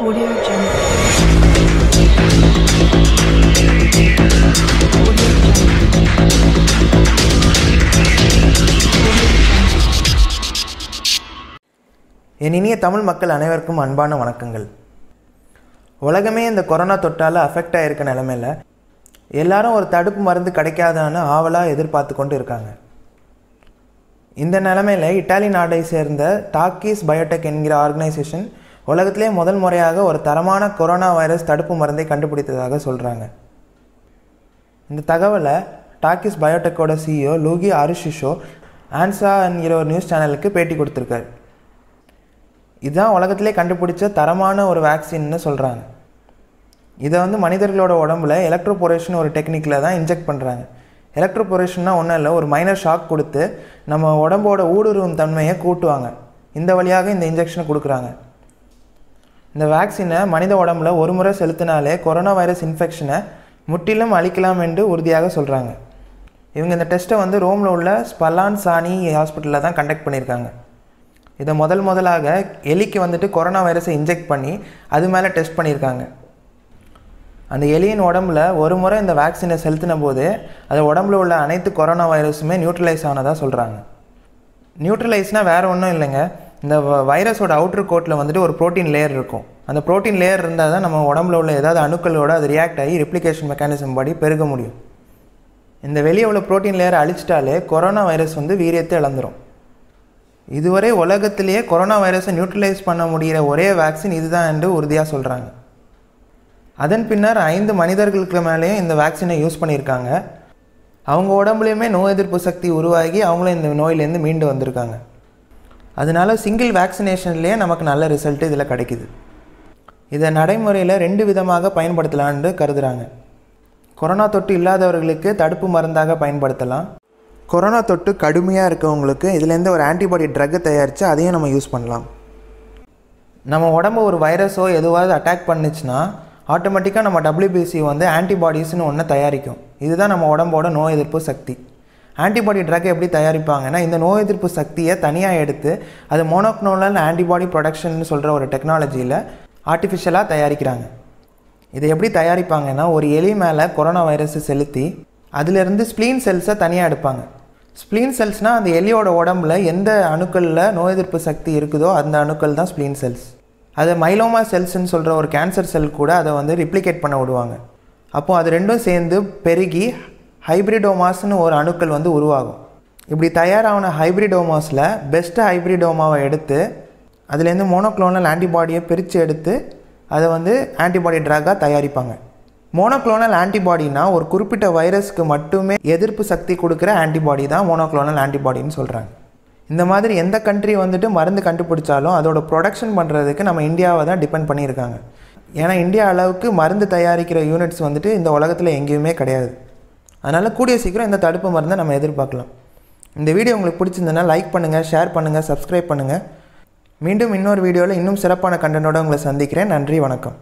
Audio என் இனிய தமிழ் மக்கள் அனைவருக்கும் அன்பான வணக்கங்கள் உலகமே இந்த கொரோனா தொட்டால் அஃபெக்ட் ஆகிருக்க நிலமையில் எல்லாரும் ஒரு தடுப்பு மருந்து கிடைக்காதான்னு ஆவலாக எதிர்பார்த்து கொண்டு இருக்காங்க இந்த நிலமையில் இட்டாலி நாடை சேர்ந்த டாக்கீஸ் பயோடெக் என்கிற ஆர்கனைசேஷன் உலகத்திலே முதல் முறையாக ஒரு தரமான கொரோனா வைரஸ் தடுப்பு மருந்தை கண்டுபிடித்ததாக சொல்கிறாங்க இந்த தகவலை டாக்கிஸ் பயோடெக்கோட சிஇஓ e லூகி அருஷிஷோ ஆன்சா என்கிற ஒரு நியூஸ் சேனலுக்கு பேட்டி கொடுத்துருக்காரு இதுதான் உலகத்திலே கண்டுபிடிச்ச தரமான ஒரு வேக்சின்னு சொல்கிறாங்க இதை வந்து மனிதர்களோட உடம்புல எலக்ட்ரோபொரேஷன் ஒரு டெக்னிக்கில் தான் இன்ஜெக்ட் பண்ணுறாங்க எலக்ட்ரோபொரேஷன்னா ஒன்றும் இல்லை ஒரு மைனர் ஷாக் கொடுத்து நம்ம உடம்போட ஊடுருவும் தன்மையை கூட்டுவாங்க இந்த வழியாக இந்த இன்ஜெக்ஷனை கொடுக்குறாங்க இந்த வேக்சினை மனித உடம்புல ஒரு முறை செலுத்தினாலே கொரோனா வைரஸ் இன்ஃபெக்ஷனை முற்றிலும் அழிக்கலாம் என்று உறுதியாக சொல்கிறாங்க இவங்க இந்த டெஸ்ட்டை வந்து ரோமில் உள்ள ஸ்பலான் சானி ஹாஸ்பிட்டலில் தான் கண்டக்ட் பண்ணியிருக்காங்க இதை முதல் முதலாக எலிக்கு வந்துட்டு கொரோனா வைரஸை இன்ஜெக்ட் பண்ணி அது மேலே டெஸ்ட் பண்ணியிருக்காங்க அந்த எலியின் உடம்புல ஒரு முறை இந்த வேக்சினை செலுத்தின போது அது உடம்புல உள்ள அனைத்து கொரோனா வைரஸுமே நியூட்ரலைஸ் ஆனதாக சொல்கிறாங்க நியூட்ரலைஸ்னால் வேறு ஒன்றும் இல்லைங்க இந்த வைரஸோட அவுட்டர் கோட்டில் வந்துட்டு ஒரு ப்ரோட்டீன் லேயர் இருக்கும் அந்த ப்ரோட்டீன் லேயர் இருந்தால் தான் நம்ம உடம்புல உள்ள ஏதாவது அணுக்களோட அது ரியாக்ட் ஆகி ரிப்ளிகேஷன் மெக்கானிசம் படி பெருக முடியும் இந்த வெளியே உள்ள ப்ரோட்டீன் லேயரை அழிச்சிட்டாலே கொரோனா வைரஸ் வந்து வீரியத்தை இழந்துடும் இதுவரை உலகத்திலேயே கொரோனா வைரஸை நியூட்ரலைஸ் பண்ண முடிகிற ஒரே வேக்சின் இதுதான் என்று உறுதியாக சொல்கிறாங்க அதன் பின்னர் ஐந்து மனிதர்களுக்கு மேலேயும் இந்த வேக்சினை யூஸ் பண்ணியிருக்காங்க அவங்க உடம்புலையுமே நோய் எதிர்ப்பு சக்தி உருவாகி அவங்களும் இந்த நோயிலேருந்து மீண்டு வந்திருக்காங்க அதனால சிங்கிள் வேக்சினேஷன்லேயே நமக்கு நல்ல ரிசல்ட் இதில் கிடைக்குது இதை நடைமுறையில் ரெண்டு விதமாக பயன்படுத்தலான்னு கருதுகிறாங்க கொரோனா தொற்று இல்லாதவர்களுக்கு தடுப்பு மருந்தாக பயன்படுத்தலாம் கொரோனா தொற்று கடுமையாக இருக்கவங்களுக்கு இதுலேருந்து ஒரு ஆன்டிபாடி ட்ரக்கு தயாரித்து அதையும் நம்ம யூஸ் பண்ணலாம் நம்ம உடம்பு ஒரு வைரஸோ எதுவாவது அட்டாக் பண்ணிச்சுன்னா ஆட்டோமேட்டிக்காக நம்ம டபிள்யூபிசி வந்து ஆன்டிபாடிஸ்னு ஒன்று தயாரிக்கும் இதுதான் நம்ம உடம்போட நோய் எதிர்ப்பு சக்தி ஆன்டிபாடி ட்ரக் எப்படி தயாரிப்பாங்கன்னா இந்த நோய் எதிர்ப்பு சக்தியை தனியாக எடுத்து அது மோனோக்னோலல் ஆன்டிபாடி ப்ரொடக்ஷன் சொல்கிற ஒரு டெக்னாலஜியில் ஆர்டிஃபிஷியலாக தயாரிக்கிறாங்க இதை எப்படி தயாரிப்பாங்கன்னா ஒரு எலி மேலே கொரோனா வைரஸை செலுத்தி அதிலிருந்து ஸ்ப்ளீன் செல்ஸை தனியாக எடுப்பாங்க ஸ்ப்ளீன் செல்ஸ்னால் அந்த எலியோட உடம்புல எந்த அணுக்களில் நோய் எதிர்ப்பு சக்தி இருக்குதோ அந்த அணுக்கள் தான் ஸ்ப்ளீன் செல்ஸ் அது மைலோமா செல்ஸ்ன்னு சொல்கிற ஒரு கேன்சர் செல் கூட அதை வந்து ரிப்ளிகேட் பண்ண விடுவாங்க அப்போது அது ரெண்டும் சேர்ந்து பெருகி ஹைப்ரிடோமாஸ்னு ஒரு அணுக்கள் வந்து உருவாகும் இப்படி தயாராகின ஹைப்ரிடோமாஸில் பெஸ்ட்டு ஹைப்ரிடோமாவை எடுத்து அதுலேருந்து மோனோக்ளோனல் ஆன்டிபாடியை பிரித்து எடுத்து அதை வந்து ஆன்டிபாடி ட்ராகாக தயாரிப்பாங்க மோனோக்ளோனல் ஆன்டிபாடினா ஒரு குறிப்பிட்ட வைரஸ்க்கு மட்டுமே எதிர்ப்பு சக்தி கொடுக்குற ஆன்டிபாடி தான் மோனோக்ளோனல் ஆன்டிபாடின்னு சொல்கிறாங்க இந்த மாதிரி எந்த கண்ட்ரி வந்துட்டு மருந்து கண்டுபிடிச்சாலும் அதோட ப்ரொடக்ஷன் பண்ணுறதுக்கு நம்ம இந்தியாவை தான் டிபெண்ட் பண்ணியிருக்காங்க ஏன்னா இந்தியா அளவுக்கு மருந்து தயாரிக்கிற யூனிட்ஸ் வந்துட்டு இந்த உலகத்தில் எங்கேயுமே கிடையாது அதனால் கூடிய சீக்கிரம் இந்த தடுப்பு மருந்தை நம்ம எதிர்பார்க்கலாம் இந்த வீடியோ உங்களுக்கு பிடிச்சிருந்ததுன்னா லைக் பண்ணுங்கள் ஷேர் பண்ணுங்கள் சப்ஸ்கிரைப் பண்ணுங்கள் மீண்டும் இன்னொரு வீடியோவில் இன்னும் சிறப்பான கண்டனோட உங்களை சந்திக்கிறேன் நன்றி வணக்கம்